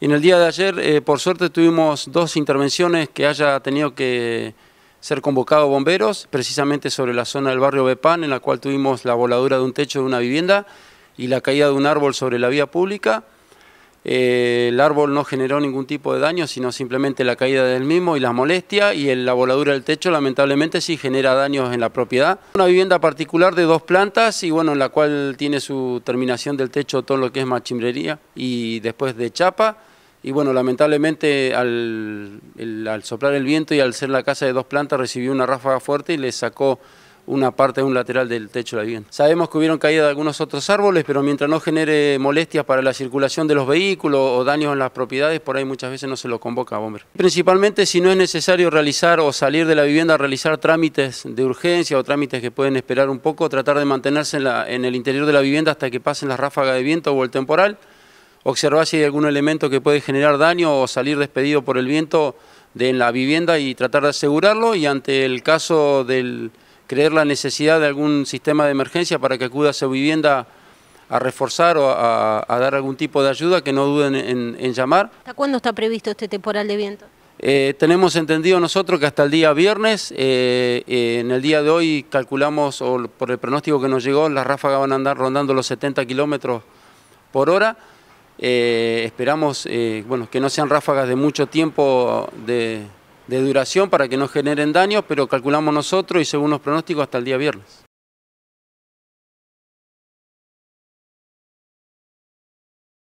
En el día de ayer, eh, por suerte, tuvimos dos intervenciones que haya tenido que ser convocado bomberos, precisamente sobre la zona del barrio Bepan, en la cual tuvimos la voladura de un techo de una vivienda y la caída de un árbol sobre la vía pública. Eh, el árbol no generó ningún tipo de daño, sino simplemente la caída del mismo y la molestia, y la voladura del techo lamentablemente sí genera daños en la propiedad. Una vivienda particular de dos plantas y bueno, en la cual tiene su terminación del techo todo lo que es machimbrería y después de chapa. Y bueno, lamentablemente al, soplar el viento y al ser la casa de dos plantas recibió una ráfaga fuerte y le sacó una parte de un lateral del techo de la vivienda. Sabemos que hubieron caído algunos otros árboles, pero mientras no genere molestias para la circulación de los vehículos o daños en las propiedades, por ahí muchas veces no se lo convoca a bomberos. Principalmente si no es necesario realizar o salir de la vivienda, realizar trámites de urgencia o trámites que pueden esperar un poco, tratar de mantenerse en, el interior de la vivienda hasta que pasen la ráfaga de viento o el temporal observar si hay algún elemento que puede generar daño o salir despedido por el viento de la vivienda y tratar de asegurarlo y ante el caso de creer la necesidad de algún sistema de emergencia para que acuda a su vivienda a reforzar o a, dar algún tipo de ayuda, que no duden en, llamar. ¿Hasta cuándo está previsto este temporal de viento? Eh, tenemos entendido nosotros que hasta el día viernes, eh, eh, en el día de hoy calculamos, o por el pronóstico que nos llegó, las ráfagas van a andar rondando los 70 kilómetros por hora. Eh, esperamos eh, bueno, que no sean ráfagas de mucho tiempo de, duración para que no generen daños, pero calculamos nosotros y según los pronósticos hasta el día viernes.